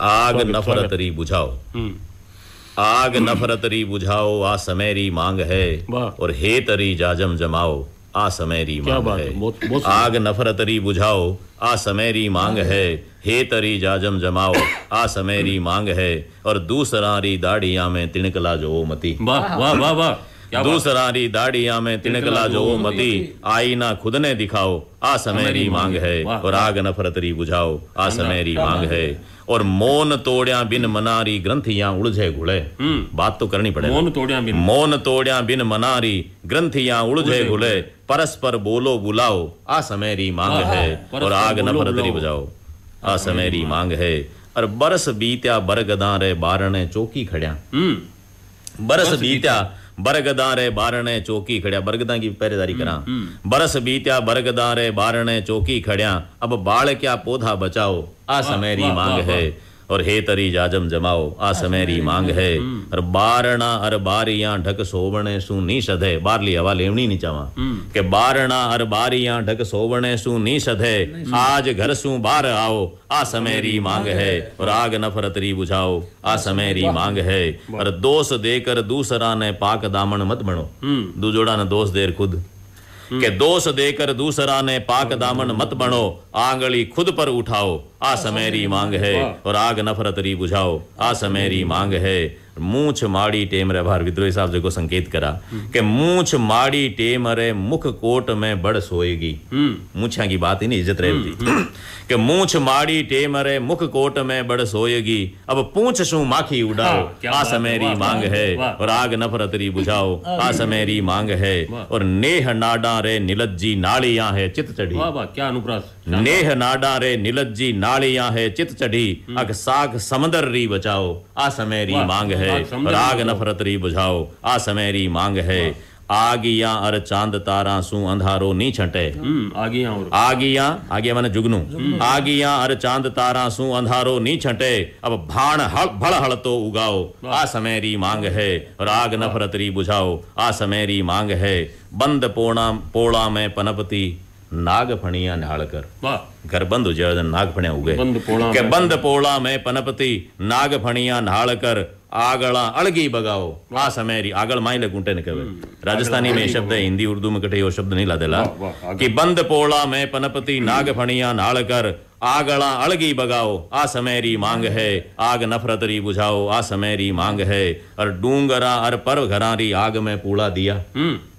आग री बुझाओ हम्म। आग नफरतरी बुझाओ आ समेरी मांग है और हे तरी जाजम जमाओ आ समेरी मांग है आग नफरत आग नफरतरी बुझाओ आ समेरी मांग है हे तरी जाजम जमाओ आ समेरी मांग है और दूसरा री दाढ़िया में तिणकला जो मती वाह वाह वाह वाह दूसरा री दाड़िया में तिनकला जो मती आई ना खुद ने दिखाओ आ समय री मांग है और आग नफरत री बुझाओ आ समय री मांग है और मौन तोड़िया बिन मनारी ग्रंथिया उलझे घुले हम्म। बात तो करनी पड़े मौन तोड़िया बिन मौन तोड़िया बिन मनारी ग्रंथिया उलझे घुले परस्पर बोलो बुलाओ आ समय री मांग है और आग नफरत री बुझाओ आ समय री मांग है और बरस बीत्या बरगदा रे बारणे चौकी खड़िया हम्म। बरस बीत्या बरगदारे बारण बारणे चौकी खड़िया बरगदा की पहरेदारी करा हम्म, हम्म। बरस बीत्या बरगदारे बारण बारणे चौकी खड़िया अब बाढ़ क्या पौधा बचाओ आ समय री मांग है और हे तरी जाजम जमाओ आ समेरी मांग है और बारणा अर बारियां ढक सोवणे सु नी सधे बारली हवा लेवणी नी चावा हम्म। के बारणा अर बारियां ढक सोवणे सु नी सधे आज घर सु बार आओ आ समेरी मांग है और आग नफरत री बुझाओ आ समेरी मांग है और दोष देकर दूसरा ने पाक दामन मत बनो हम्म। दूजोड़ा ने दोष देर खुद हम्म। के दोष देकर दूसरा ने पाक दामन मत बनो आंगली खुद पर उठाओ आस मेरी मांग है और आग नफरत री बुझाओ आस मेरी मांग है मूछ माड़ी टेम रे भार विद्रोह साहब जी को संकेत करा कि मूछ माड़ी टेम रे मुख कोट में बड़ सोएगी हम्म। मूछा की बात ही नहीं इज्जत रहती हम्म, हम्म। कि मूछ माड़ी टेम रे मुख कोट में बड़ सोएगी अब पूछ सु माखी उड़ाओ हाँ, आस मेरी मांग है और आग नफरत री बुझाओ आस मेरी मांग है और नेह नाडा रे निलज्जी नालियां है चित चढ़ी क्या अनुप्रास नेह नाडा रे नीलज्जी नाली डालियां है चित चढ़ी अक हम्म। साग समंदर री बचाओ आ समय री मांग है राग नफरत री बुझाओ आ समय री मांग है आगिया अर चांद तारा सू अंधारो नी छटे हम्म, आगिया आगिया आगिया जुगनू आगिया अर चांद तारा सू अंधारो नी छटे अब भाण भड़ हल तो उगाओ आ समय री मांग है राग नफरत री बुझाओ आ समय री मांग है बंद पोड़ा पोड़ा में पनपती नाग फणिया निहालकर घर बंद हो जाए नाग फणिया उगे बंद के बंद पोला में पनपति नाग फणिया निहालकर आगला अलगी बगाओ आ समय री आगल माई ले गुंटे निकवे राजस्थानी में शब्द है हिंदी उर्दू में कटे वो शब्द नहीं ला देला कि बंद पोला में पनपति नाग फणिया निहालकर आगला अलगी बगाओ आ समय री मांग है आग नफरत री बुझाओ आ समय री मांग है और डूंगरा अर पर्व घरारी आग में पूड़ा दिया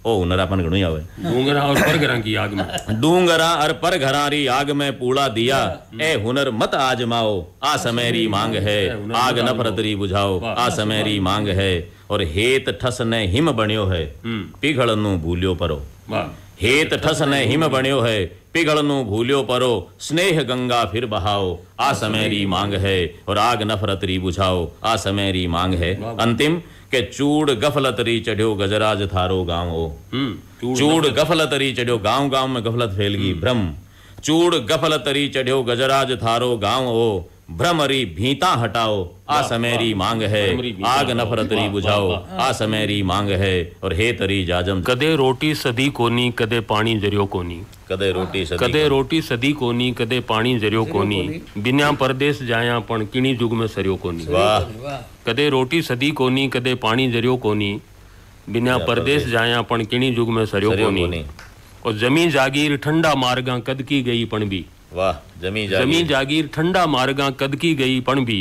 ओ नरापन गणु आवे डूंगरा और पर घरा की आग में डूंगरा और पर घरा री आग में पूड़ा दिया ए हुनर मत आजमाओ आ समय री मांग है आग नफरत री बुझाओ आ समय री मांग है और हेत ठस ने हिम बण्यो है हम्म। पिघड़ नु भूल्यो परो हेत ठस ने हिम बण्यो है पिघड़नु भूलो परो स्नेह गंगा फिर बहाओ आ री मांग है और आग नफरत री बुझाओ आ री मांग है अंतिम के चूड़ गफलत री चढ़ो गजराज थारो गाँव हम्म, हम्म। चूड़ गफलत री चढ़ो गाँव गाँव में गफलत फैल गई भ्रम चूड़ गफलत री चढ़ो गजराज थारो गाँव ओ भ्रमरी भीता हटाओ आसमेरी मांग है आग नफरत री बुझाओ आसमेरी मांग है और हे तरी जाजम कदे रोटी सदी कोनी कदे पानी जरियो कोनी कदे रोटी सदी कदे रोटी सदी कोनी कदे पानी जरियो कोनी बिना परदेश जाया पण किणी जुग में सरियो कोनी वाह कदे रोटी सदी कोनी कदे पानी जरियो कोनी बिना परदेश जाया पण किणी जुग में सरियो कोनी और जमी जागीर ठंडा मार्गा कद की गई पण भी वाह जमी जागीर जमी जागीर ठंडा मार्गा की गई पण भी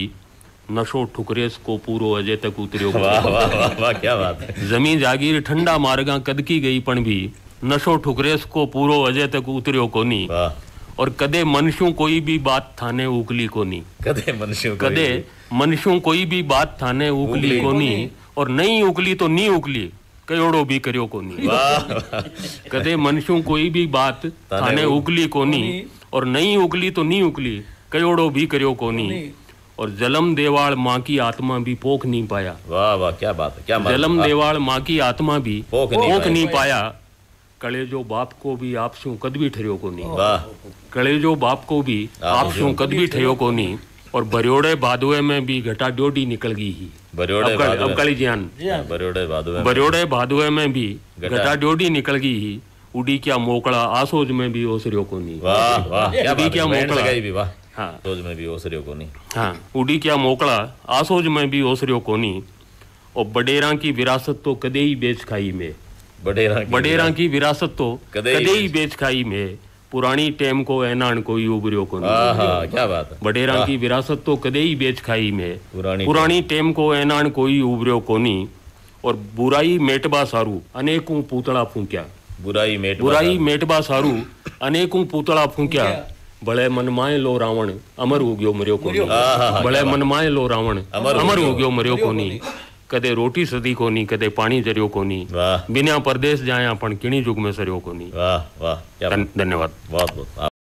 नशो ठुकरेस को पूरो अजय तक उतरियो वाह वाह वाह वा, क्या बात है जमी जागीर ठंडा मार्गा की गई पण भी नशो ठुकरेस को पूरो अजय तक उतरियो कोनी और कदे मनुष्यों कोई भी बात थाने उकली कोनी कदे मनशू कदे मनुष्यों कोई भी बात थाने उकली कोनी और नहीं उकली तो नहीं उकली कयोड़ो भी करियो कोनी कदे મનશું कोई भी बात थाने उगली कोनी और नहीं उगली तो नहीं उगली कयोड़ो भी करियो कोनी और जलम देवाल माँ की आत्मा भी पोख नहीं पाया वाह वाह क्या बात है क्या जलम देवाल माँ की आत्मा भी पोख नहीं, पोक नहीं पाया कड़े जो बाप को भी आप कद भी ठरियो को नहीं कड़े जो बाप को भी आप कद भी ठरियो को नहीं और बरोड़े बादुए में भी घटा ड्योडी निकल गई ही बरियोड़े अबकाली ज्ञान बरोड़े बादुए में भी घटा डोडी निकल गई ही उड़ी क्या मोकड़ा आसोज में भी ओसरियो को नहीं वाह क्या मोकड़ा हाँ में भी ओसरियो को नहीं हाँ उड़ी क्या मोकड़ा आसोज में भी ओसरियो को नहीं और बडेरा की विरासत तो कदे ही बेच खाई में बडेरा बडेरा की विरासत तो कदे ही बेच खाई में पुरानी टेम को एनान कोई उभरियो को क्या बात है बडेरा की विरासत तो कदे ही बेच खाई में पुरानी, पुरानी टेम को एनान कोई उबरियो कोनी और बुराई मेटबा सारू अनेकों पुतला फूंक्या बुराई मेट बुराई मेटबा सारू अनेकों पुतला फूंक्या भले मनमाए लो रावण अमर हो गयो मरियो कोनी भले मनमाए लो रावण अमर हो गयो मरियो कोनी कदे रोटी सदी कोनी कदे पानी जरियो कोनी बिना परदेश जाया पण किणी जुग में सरियो कोनी वाह वाह धन्यवाद बहुत बहुत